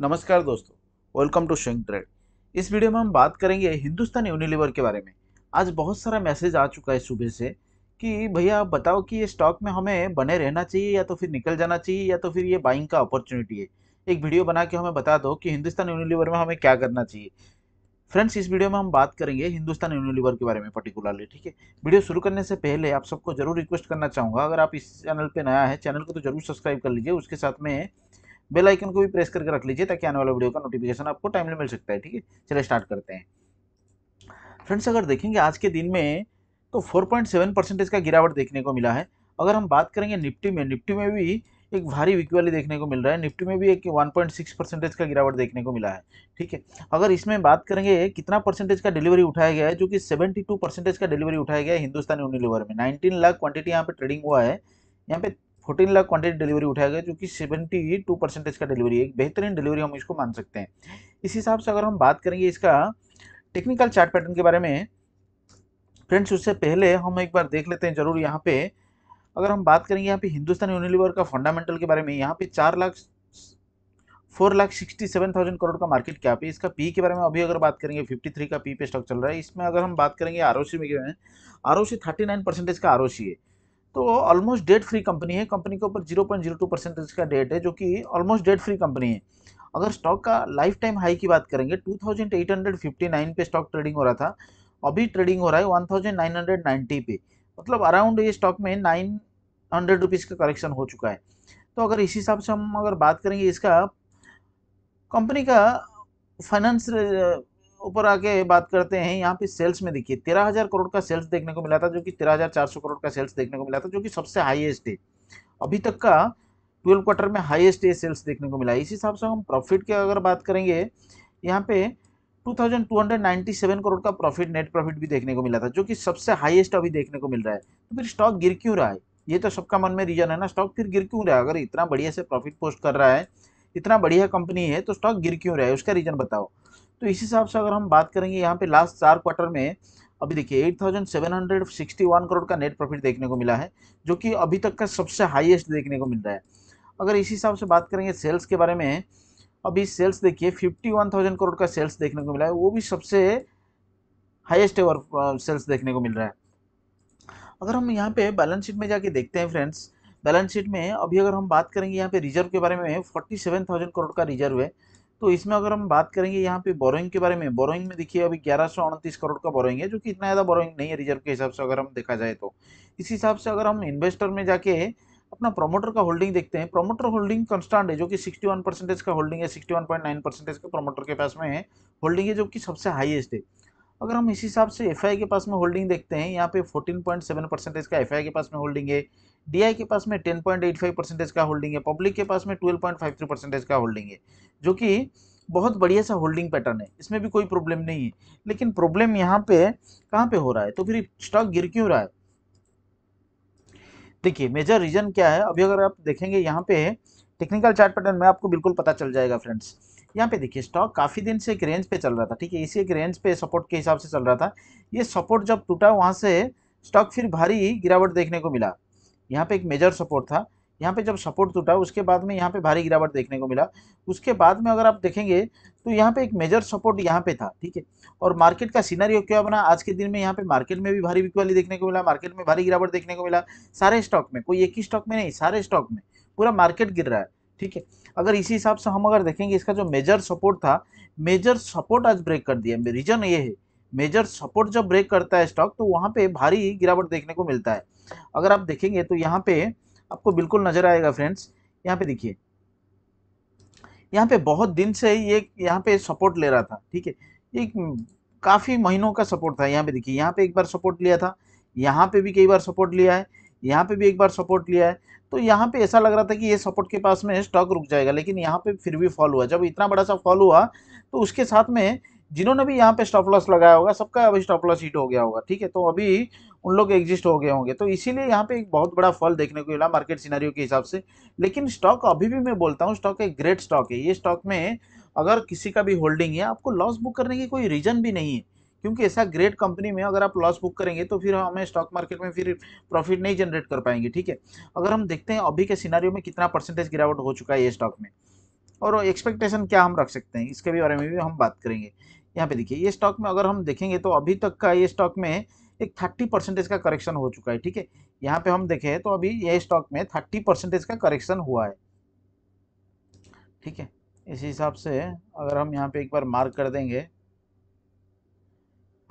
नमस्कार दोस्तों welcome to शिंग ट्रेड इस वीडियो में हम बात करेंगे हिंदुस्तान यूनिलीवर के बारे में आज बहुत सारा मैसेज आ चुका है सुबह से कि भैया आप बताओ कि ये स्टॉक में हमें बने रहना चाहिए या तो फिर निकल जाना चाहिए या तो फिर ये बाइंग का अपॉर्चुनिटी है एक वीडियो बना के हमें बता दो कि हिंदुस्तान यूनिलीवर में हमें क्या करना चाहिए फ्रेंड्स इस वीडियो में हम बात करेंगे हिंदुस्तान यूनिलीवर के बारे में पर्टिकुलरली ठीक है वीडियो शुरू करने से पहले आप सबको जरूर रिक्वेस्ट करना चाहूँगा अगर आप इस चैनल पर नया है चैनल को तो जरूर सब्सक्राइब कर लीजिए उसके साथ में बेल आइकन को भी प्रेस करके रख लीजिए ताकि आने वाला वीडियो का नोटिफिकेशन आपको टाइमली मिल सकता है ठीक है चलिए स्टार्ट करते हैं फ्रेंड्स अगर देखेंगे आज के दिन में तो 4.7 परसेंटेज का गिरावट देखने को मिला है अगर हम बात करेंगे निफ्टी में निफ्टी में भी एक भारी वाली देखने को मिल रहा है निफ्टी में भी एक सिक्स परसेंटेज का गिरावट देखने को मिला है ठीक है अगर इसमें बात करेंगे कितना परसेंटेज का डिलीवरी उठाया गया है जो कि टू परसेंटेज का डिलीवरी उठाया गया है हिंदुस्तानी यूनिलीवर में नाइनटीन लाख क्वांटिटी यहाँ पर ट्रेडिंग हुआ है यहाँ पे फोर्टीन लाख क्वांटिटी डिलीवरी उठाया गया जो कि सेवेंटी टू परसेंटेज का डिलीवरी है बेहतरीन डिलीवरी हम इसको मान सकते हैं इस हिसाब से अगर हम बात करेंगे इसका टेक्निकल चार्ट पैटर्न के बारे में फ्रेंड्स उससे पहले हम एक बार देख लेते हैं जरूर यहाँ पे अगर हम बात करेंगे यहाँ पे हिंदुस्तान यूनिलीवर का फंडामेंटल के बारे में यहाँ पे चार lakh four lakh sixty seven thousand crore का मार्केट क्या है इसका पी के बारे में अभी अगर बात करेंगे फिफ्टी थ्री का पी पे स्टॉक चल रहा है इसमें अगर हम बात करेंगे आर ओ सी में R O C thirty nine percentage का आर ओ सी है तो ऑलमोस्ट डेट फ्री कंपनी है कंपनी के ऊपर zero point zero two percentage का डेट है जो कि ऑलमोस्ट डेट फ्री कंपनी है अगर स्टॉक का लाइफ टाइम हाई की बात करेंगे 2859 पे स्टॉक ट्रेडिंग हो रहा था अभी ट्रेडिंग हो रहा है 1990 पे मतलब अराउंड ये स्टॉक में नाइन हंड्रेड रुपीज़ का करेक्शन हो चुका है तो अगर इस हिसाब से हम अगर बात करेंगे इसका कंपनी का फाइनेंस ऊपर आके बात करते हैं यहाँ पे सेल्स में देखिए तेरह हज़ार करोड़ का सेल्स देखने को मिला था जो कि तेरह हज़ार चार सौ करोड़ का सेल्स देखने को मिला था जो कि सबसे हाईएस्ट है अभी तक का ट्वेल्व क्वार्टर में हाईएस्ट ये सेल्स देखने को मिला इस हिसाब से हम प्रॉफिट की अगर बात करेंगे यहाँ पे सेवन करोड़ का प्रॉफिट नेट प्रॉफिट भी देखने को मिला था जो कि सबसे हाईएस्ट अभी देखने को मिल रहा है तो फिर स्टॉक गिर क्यों रहा है ये तो सबका मन में रीजन है ना स्टॉक फिर गिर क्यों रहा है अगर इतना बढ़िया से प्रॉफिट पोस्ट कर रहा है इतना बढ़िया कंपनी है तो स्टॉक गिर क्यों रहा है उसका रीजन बताओ तो इस हिसाब से अगर हम बात करेंगे यहाँ पे लास्ट चार क्वार्टर में अभी देखिए 8,761 करोड़ का नेट प्रॉफिट देखने को मिला है जो कि अभी तक का सबसे हाईएस्ट देखने को मिल रहा है अगर इसी हिसाब से बात करेंगे सेल्स के बारे में अभी सेल्स देखिए 51,000 करोड़ का सेल्स देखने को मिला है वो भी सबसे हाईएस्ट एवर सेल्स देखने को मिल रहा है अगर हम यहाँ पे बैलेंस शीट में जाके देखते हैं फ्रेंड्स बैलेंस शीट में अभी अगर हम बात करेंगे यहाँ पे रिजर्व के बारे में फोर्टी करोड़ का रिजर्व है तो इसमें अगर हम बात करेंगे यहाँ पे बोरोइंग के बारे में बोरोइंग में देखिए अभी ग्यारह करोड़ का बोरोइंग है जो कि इतना ज़्यादा बोरोइंग नहीं है रिजर्व के हिसाब से अगर हम देखा जाए तो इस हिसाब से अगर हम इन्वेस्टर में जाके अपना प्रोमोटर का होल्डिंग देखते हैं प्रोमोटर होल्डिंग कंस्टांट है जो कि 61 परसेंटेज का होल्डिंग है 61.9 परसेंटेज का प्रोमोटर के पास में है होल्डिंग है जो कि सबसे हाईएस्ट है अगर हम इस हिसाब से एफ के पास में होल्डिंग देखते हैं यहाँ पे 14.7 परसेंटेज का एफ के पास में होल्डिंग है डीआई के पास में 10.85 परसेंटेज का होल्डिंग है पब्लिक के पास में 12.53 परसेंटेज का होल्डिंग है जो कि बहुत बढ़िया सा होल्डिंग पैटर्न है इसमें भी कोई प्रॉब्लम नहीं है लेकिन प्रॉब्लम यहाँ पे कहाँ पे हो रहा है तो फिर स्टॉक गिर क्यों रहा है देखिए मेजर रीजन क्या है अभी अगर आप देखेंगे यहाँ पे टेक्निकल चार्ट पैटर्न में आपको बिल्कुल पता चल जाएगा फ्रेंड्स यहाँ पे देखिए स्टॉक काफ़ी दिन से एक रेंज पे चल रहा था ठीक है इसी एक रेंज पे सपोर्ट के हिसाब से चल रहा था ये सपोर्ट जब टूटा वहाँ से स्टॉक फिर भारी गिरावट देखने को मिला यहाँ पे एक मेजर सपोर्ट था यहाँ पे जब सपोर्ट टूटा उसके बाद में यहाँ पे भारी गिरावट देखने को मिला उसके बाद में अगर आप देखेंगे तो यहाँ पे एक मेजर सपोर्ट यहाँ पे था ठीक है और मार्केट का सीनरी क्या बना आज के दिन में यहाँ पे मार्केट में भी भारी बिकवाली देखने को मिला मार्केट में भारी गिरावट देखने को मिला सारे स्टॉक में कोई एक ही स्टॉक में नहीं सारे स्टॉक में पूरा मार्केट गिर रहा है ठीक है अगर इसी हिसाब से हम अगर देखेंगे इसका जो मेजर सपोर्ट था मेजर सपोर्ट आज ब्रेक कर दिया रीजन ये है मेजर सपोर्ट जब ब्रेक करता है स्टॉक तो वहाँ पे भारी गिरावट देखने को मिलता है अगर आप देखेंगे तो यहाँ पे आपको बिल्कुल नज़र आएगा फ्रेंड्स यहाँ पे देखिए यहाँ पे बहुत दिन से ये यहाँ पे सपोर्ट ले रहा था ठीक है एक काफ़ी महीनों का सपोर्ट था यहाँ पे देखिए यहाँ पे एक बार सपोर्ट लिया था यहाँ पे भी कई बार सपोर्ट लिया है यहाँ पे भी एक बार सपोर्ट लिया है तो यहाँ पे ऐसा लग रहा था कि ये सपोर्ट के पास में स्टॉक रुक जाएगा लेकिन यहाँ पे फिर भी फॉल हुआ जब इतना बड़ा सा फॉल हुआ तो उसके साथ में जिन्होंने भी यहाँ पे स्टॉप लॉस लगाया होगा सबका अभी स्टॉप लॉस हिट हो गया होगा ठीक है तो अभी उन लोग एग्जिस्ट हो गए होंगे तो इसीलिए यहाँ पे एक बहुत बड़ा फल देखने को मिला मार्केट सिनारियो के हिसाब से लेकिन स्टॉक अभी भी मैं बोलता हूँ स्टॉक एक ग्रेट स्टॉक है ये स्टॉक में अगर किसी का भी होल्डिंग है आपको लॉस बुक करने की कोई रीज़न भी नहीं है क्योंकि ऐसा ग्रेट कंपनी में अगर आप लॉस बुक करेंगे तो फिर हमें स्टॉक मार्केट में फिर प्रॉफिट नहीं जनरेट कर पाएंगे ठीक है अगर हम देखते हैं अभी के सिनारियो में कितना परसेंटेज गिरावट हो चुका है ये स्टॉक में और एक्सपेक्टेशन क्या हम रख सकते हैं इसके भी बारे में भी हम बात करेंगे यहाँ पे देखिए ये स्टॉक में अगर हम देखेंगे तो अभी तक का ये स्टॉक में एक थर्टी परसेंटेज का करेक्शन हो चुका है ठीक है यहाँ पे हम देखें तो अभी ये स्टॉक में थर्टी परसेंटेज का करेक्शन हुआ है ठीक है इसी हिसाब से अगर हम यहाँ पे एक बार मार्क कर देंगे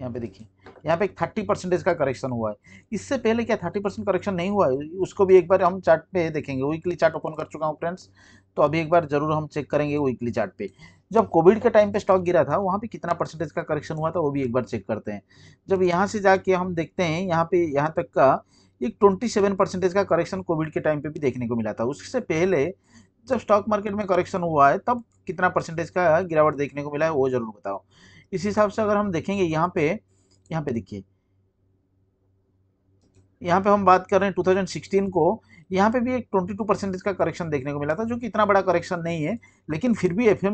यहाँ पे देखिए यहाँ पे थर्टी परसेंटेज का करेक्शन हुआ है इससे पहले क्या थर्टी परसेंट करेक्शन नहीं हुआ है उसको भी एक बार हम चार्ट पे देखेंगे वीकली चार्ट ओपन कर चुका हूँ फ्रेंड्स तो अभी एक बार जरूर हम चेक करेंगे वीकली चार्ट पे जब कोविड के टाइम पे स्टॉक गिरा था वहाँ पे कितना परसेंटेज का करेक्शन हुआ था वो भी एक बार चेक करते हैं जब यहाँ से जाके हम देखते हैं यहाँ पे यहाँ तक का एक ट्वेंटी सेवन परसेंटेज का करेक्शन कोविड के टाइम पे भी देखने को मिला था उससे पहले जब स्टॉक मार्केट में करेक्शन हुआ है तब कितना परसेंटेज का गिरावट देखने को मिला है वो जरूर बताओ इस हिसाब से अगर हम देखेंगे यहाँ पे यहाँ पे देखिए यहाँ पे हम बात कर रहे हैं 2016 को यहाँ पे भी एक 22 परसेंटेज का करेक्शन देखने को मिला था जो कि इतना बड़ा करेक्शन नहीं है लेकिन फिर भी एफ में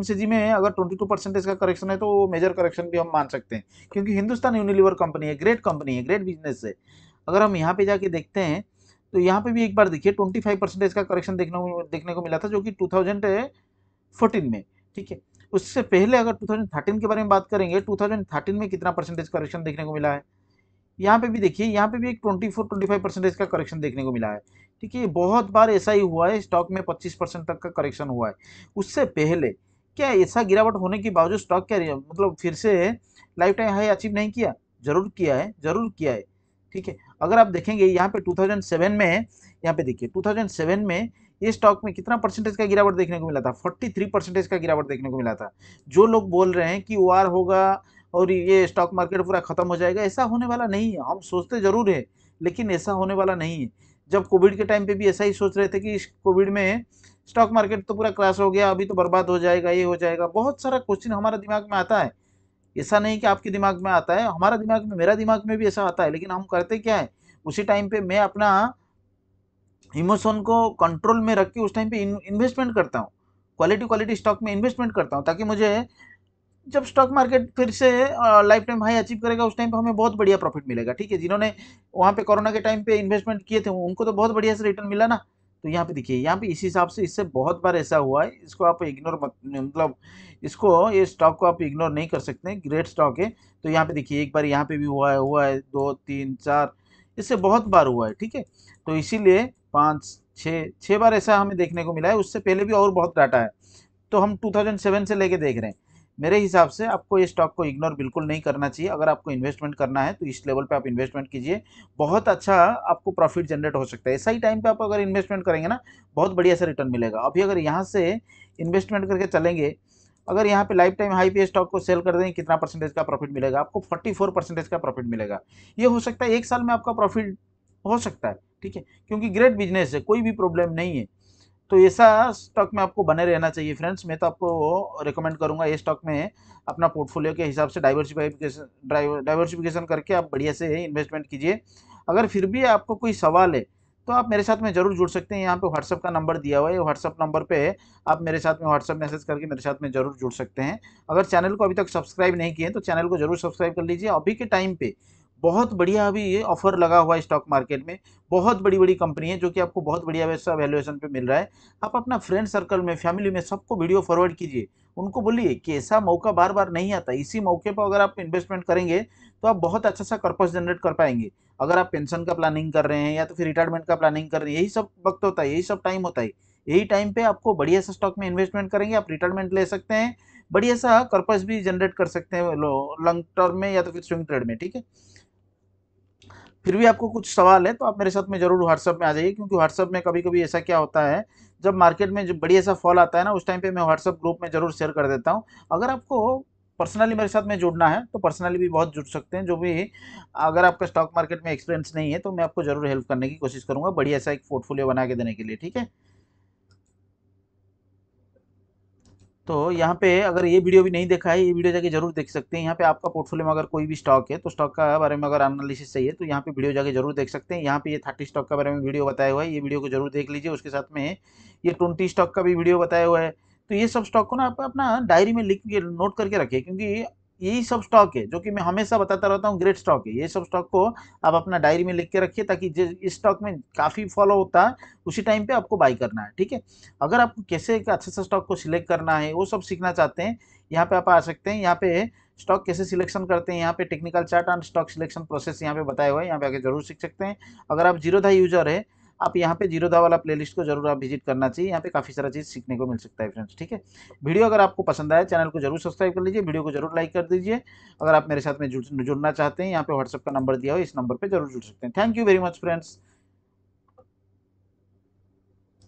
अगर 22 परसेंटेज का करेक्शन है तो वो मेजर करेक्शन भी हम मान सकते हैं क्योंकि हिंदुस्तान यूनिलीवर कंपनी है ग्रेट कंपनी है ग्रेट बिजनेस है अगर हम यहाँ पे जाके देखते हैं तो यहाँ पे भी एक बार देखिए ट्वेंटी परसेंटेज का करेक्शन देखने को देखने को मिला था जो कि टू में ठीक है उससे पहले अगर 2013 के बारे में बात करेंगे 2013 में कितना परसेंटेज करेक्शन देखने को मिला है यहाँ पे भी देखिए यहाँ पे भी एक 24 25 परसेंटेज का करेक्शन देखने को मिला है ठीक है बहुत बार ऐसा ही हुआ है स्टॉक में 25 परसेंट तक का करेक्शन हुआ है उससे पहले क्या ऐसा गिरावट होने के बावजूद स्टॉक क्या मतलब फिर से लाइफ टाइम हाई अचीव नहीं किया जरूर किया है जरूर किया है ठीक है अगर आप देखेंगे यहाँ पे टू में यहाँ पे देखिए टू में ये स्टॉक में कितना परसेंटेज का गिरावट देखने को मिला था 43 परसेंटेज का गिरावट देखने को मिला था जो लोग बोल रहे हैं कि वार होगा और ये स्टॉक मार्केट पूरा ख़त्म हो जाएगा ऐसा होने वाला नहीं है हम सोचते ज़रूर है लेकिन ऐसा होने वाला नहीं है जब कोविड के टाइम पे भी ऐसा ही सोच रहे थे कि इस कोविड में स्टॉक मार्केट तो पूरा क्रैश हो गया अभी तो बर्बाद हो जाएगा ये हो जाएगा बहुत सारा क्वेश्चन हमारा दिमाग में आता है ऐसा नहीं कि आपके दिमाग में आता है हमारा दिमाग में मेरा दिमाग में भी ऐसा आता है लेकिन हम करते क्या है उसी टाइम पे मैं अपना इमोशन को कंट्रोल में रख के उस टाइम पे इन्वेस्टमेंट करता हूँ क्वालिटी क्वालिटी स्टॉक में इन्वेस्टमेंट करता हूँ ताकि मुझे जब स्टॉक मार्केट फिर से लाइफ टाइम हाई अचीव करेगा उस टाइम पे हमें बहुत बढ़िया प्रॉफिट मिलेगा ठीक है जिन्होंने वहाँ पे कोरोना के टाइम पे इन्वेस्टमेंट किए थे उनको तो बहुत बढ़िया से रिटर्न मिला ना तो यहाँ पे देखिए यहाँ पे इस हिसाब से इससे बहुत बार ऐसा हुआ है इसको आप इग्नोर मत मतलब इसको ये स्टॉक को आप इग्नोर नहीं कर सकते ग्रेट स्टॉक है तो यहाँ पे देखिए एक बार यहाँ पे भी हुआ है हुआ है दो तीन चार इससे बहुत बार हुआ है ठीक है तो इसीलिए पाँच छः छः बार ऐसा हमें देखने को मिला है उससे पहले भी और बहुत डाटा है तो हम 2007 से लेके देख रहे हैं मेरे हिसाब से आपको ये स्टॉक को इग्नोर बिल्कुल नहीं करना चाहिए अगर आपको इन्वेस्टमेंट करना है तो इस लेवल पे आप इन्वेस्टमेंट कीजिए बहुत अच्छा आपको प्रॉफिट जनरेट हो सकता है ऐसा ही टाइम पे आप अगर इन्वेस्टमेंट करेंगे ना बहुत बढ़िया सा रिटर्न मिलेगा अभी अगर यहाँ से इन्वेस्टमेंट करके चलेंगे अगर यहाँ पे लाइफ टाइम हाई पे स्टॉक को सेल कर देंगे कितना परसेंटेज का प्रॉफिट मिलेगा आपको फोर्टी फोर परसेंटेज का प्रॉफिट मिलेगा ये हो सकता है एक साल में आपका प्रॉफिट हो सकता है ठीक है क्योंकि ग्रेट बिजनेस है कोई भी प्रॉब्लम नहीं है तो ऐसा स्टॉक में आपको बने रहना चाहिए फ्रेंड्स मैं तो आपको रिकमेंड करूंगा ये स्टॉक में अपना पोर्टफोलियो के हिसाब से डाइवर्सिफाइफिकेशन डाइवर्सिफिकेशन करके आप बढ़िया से इन्वेस्टमेंट कीजिए अगर फिर भी आपको कोई सवाल है तो आप मेरे साथ में ज़रूर जुड़ सकते हैं यहाँ पे व्हाट्सअप का नंबर दिया हुआ है व्हाट्सअप नंबर पे आप मेरे साथ में व्हाट्सअप मैसेज करके मेरे साथ में ज़रूर जुड़ सकते हैं अगर चैनल को अभी तक सब्सक्राइब नहीं किए तो चैनल को ज़रूर सब्सक्राइब कर लीजिए अभी के टाइम पे बहुत बढ़िया अभी ये ऑफर लगा हुआ है स्टॉक मार्केट में बहुत बड़ी बड़ी कंपनी है जो कि आपको बहुत बढ़िया वैसा वैल्यूएशन पे मिल रहा है आप अपना फ्रेंड सर्कल में फैमिली में सबको वीडियो फॉरवर्ड कीजिए उनको बोलिए कि ऐसा मौका बार बार नहीं आता इसी मौके पर अगर आप इन्वेस्टमेंट करेंगे तो आप बहुत अच्छा सा कर्पस जनरेट कर पाएंगे अगर आप पेंशन का प्लानिंग कर रहे हैं या तो फिर रिटायरमेंट का प्लानिंग कर रहे हैं यही सब वक्त होता है यही सब टाइम होता है यही टाइम पर आपको बढ़िया सा स्टॉक में इन्वेस्टमेंट करेंगे आप रिटायरमेंट ले सकते हैं बढ़िया सा कर्पस भी जनरेट कर सकते हैं लॉन्ग टर्म में या तो फिर स्विंग ट्रेड में ठीक है फिर भी आपको कुछ सवाल है तो आप मेरे साथ में ज़रूर व्हाट्सअप में आ जाइए क्योंकि व्हाट्सअप में कभी कभी ऐसा क्या होता है जब मार्केट में जब बड़ी ऐसा फॉल आता है ना उस टाइम पे मैं व्हाट्सअप ग्रुप में ज़रूर शेयर कर देता हूँ अगर आपको पर्सनली मेरे साथ में जुड़ना है तो पर्सनली भी बहुत जुड़ सकते हैं जो भी अगर आपका स्टॉक मार्केट में एक्सपीरियंस नहीं है तो मैं आपको ज़रूर हेल्प करने की कोशिश करूँगा बढ़िया सा एक पोर्टफोलियो बना के देने के लिए ठीक है तो यहाँ पे अगर ये वीडियो भी नहीं देखा है ये वीडियो जाके जरूर देख सकते हैं यहाँ पे आपका पोर्टफोलियो में अगर कोई भी स्टॉक है तो स्टॉक का बारे में अगर एनालिसिस चाहिए तो यहाँ पे वीडियो जाके जरूर देख सकते हैं यहाँ पे ये थर्टी स्टॉक के बारे में वीडियो बताया हुआ है ये वीडियो को जरूर देख लीजिए उसके साथ में ये ट्वेंटी स्टॉक का भी वीडियो बताया हुआ है तो ये सब स्टॉक को ना आप अपना डायरी में लिख के नोट करके रखिए क्योंकि यही सब स्टॉक है जो कि मैं हमेशा बताता रहता हूँ ग्रेट स्टॉक है ये सब स्टॉक को आप अपना डायरी में लिख के रखिए ताकि इस स्टॉक में काफ़ी फॉलो होता है उसी टाइम पे आपको बाई करना है ठीक है अगर आप कैसे एक अच्छे से स्टॉक को सिलेक्ट करना है वो सब सीखना चाहते हैं यहाँ पे आप आ सकते हैं यहाँ पे स्टॉक कैसे सिलेक्शन करते हैं यहाँ पे technical chart and stock selection process यहाँ पे बताया हुआ है यहाँ पे आगे जरूर सीख सकते हैं अगर आप जीरो यूजर है आप यहाँ पे जीरोधा वाला प्लेलिस्ट को जरूर आप विजिट करना चाहिए यहाँ पे काफ़ी सारा चीज़ सीखने को मिल सकता है फ्रेंड्स ठीक है वीडियो अगर आपको पसंद आए चैनल को जरूर सब्सक्राइब कर लीजिए वीडियो को जरूर लाइक कर दीजिए अगर आप मेरे साथ में जुड़ना चाहते हैं यहाँ पे व्हाट्सअप का नंबर दिया हो इस नंबर पर जरूर जुड़ सकते हैं thank you very much friends